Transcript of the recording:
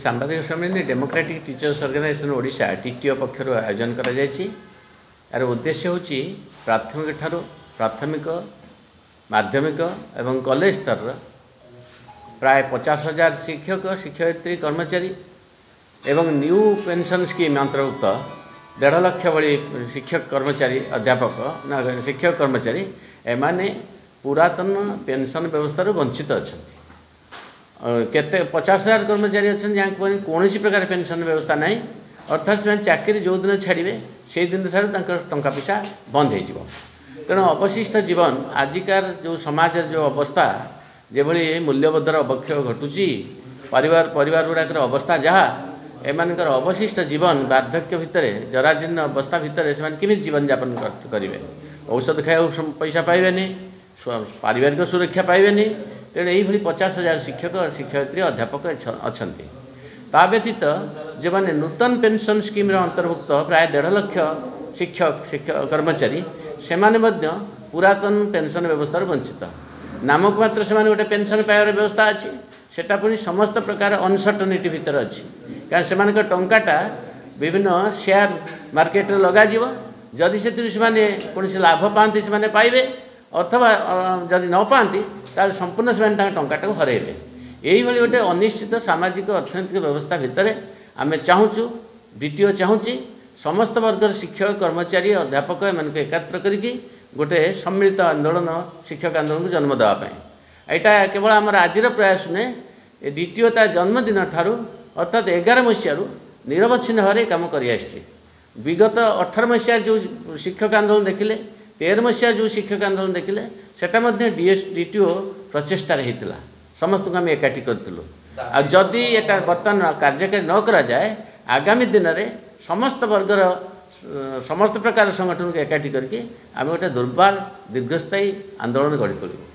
सांबादिक सम्मेलन democratic teachers organisation ओडा TTO पक्षर आयोजन कर उद्देश्य हूँ प्राथमिक ठार प्राथमिक माध्यमिक एवं कॉलेज स्तर प्राय पचास हजार शिक्षक शिक्षयित्री कर्मचारी एवं न्यू पेंशन स्कीम अंतर्भुक्त देढ़ लक्ष शिक्षक कर्मचारी अध्यापक शिक्षक कर्मचारी एम पुरतन पेनसन व्यवस्था वंचित अच्छा के पचास हजार कर्मचारी अच्छे जहाँ कहीं कौन प्रकार पेनसन व्यवस्था ना अर्थात से चाकरी जो दिन छाड़े से दिन ठार टा पैसा बंद हो तेणु अवशिष्ट जीवन आजिकार जो समाज जो अवस्था जो भाई मूल्यबोधर अवक्षय घटू पर गुड़ाकर अवस्था जहाँ एम अवशिष्ट जीवन बार्धक्य भितर जराजीर्ण अवस्था भितर से जीवन जापन करेंगे औषध खाया पैसा पाए पारिवारिक सुरक्षा पाए ତେଣୁ ଏଇଭଳି ପଚାଶ ହଜାର ଶିକ୍ଷକ ଶିକ୍ଷୟିତ୍ରୀ ଅଧ୍ୟାପକ ଅଛନ୍ତି ତା ବ୍ୟତୀତ ଯେଉଁମାନେ ନୂତନ ପେନ୍ସନ୍ ସ୍କିମ୍ରେ ଅନ୍ତର୍ଭୁକ୍ତ ପ୍ରାୟ ଦେଢ଼ ଲକ୍ଷ ଶିକ୍ଷକ ଶିକ୍ଷକ କର୍ମଚାରୀ ସେମାନେ ମଧ୍ୟ ପୁରାତନ ପେନ୍ସନ୍ ବ୍ୟବସ୍ଥାରୁ ବଞ୍ଚିତ ନାମକୁ ମାତ୍ର ସେମାନେ ଗୋଟେ ପେନ୍ସନ୍ ପାଇବାର ବ୍ୟବସ୍ଥା ଅଛି ସେଟା ପୁଣି ସମସ୍ତ ପ୍ରକାର ଅନସର୍ଟନିଟି ଭିତରେ ଅଛି କାରଣ ସେମାନଙ୍କ ଟଙ୍କାଟା ବିଭିନ୍ନ ସେୟାର ମାର୍କେଟରେ ଲଗାଯିବ ଯଦି ସେଥିରୁ ସେମାନେ କୌଣସି ଲାଭ ପାଆନ୍ତି ସେମାନେ ପାଇବେ ଅଥବା ଯଦି ନ ପାଆନ୍ତି ताल संपूर्ण से टाटा को हरेबे यही गोटे अनिश्चित सामाजिक अर्थनैतिक व्यवस्था भितर आम चाहूँ द्वित चाहूँ समस्त वर्गर शिक्षक कर्मचारी अध्यापक एम को एकत्र कर गोटे सम्मिलित आंदोलन शिक्षक आंदोलन को जन्म देवाई यहाँ केवल आम आज प्रयास नुहे द्वितीयता जन्मदिन ठारू अर्थात एगार मसीह निरवच्छिन्न भाव कम कर विगत अठर मसीह जो शिक्षक आंदोलन देखिले ତେର ମସିହା ଯେଉଁ ଶିକ୍ଷକ ଆନ୍ଦୋଳନ ଦେଖିଲେ ସେଟା ମଧ୍ୟ ଡିଏସ୍ ଡି ଟି ଓ ପ୍ରଚେଷ୍ଟାରେ ହେଇଥିଲା ସମସ୍ତଙ୍କୁ ଆମେ ଏକାଠି କରିଥିଲୁ ଆଉ ଯଦି ଏଟା ବର୍ତ୍ତମାନ କାର୍ଯ୍ୟକାରୀ ନ କରାଯାଏ ଆଗାମୀ ଦିନରେ ସମସ୍ତ ବର୍ଗର ସମସ୍ତ ପ୍ରକାର ସଂଗଠନକୁ ଏକାଠି କରିକି ଆମେ ଗୋଟେ ଦୁର୍ବାର ଦୀର୍ଘସ୍ଥାୟୀ ଆନ୍ଦୋଳନ ଗଢ଼ି ତୋଳିବୁ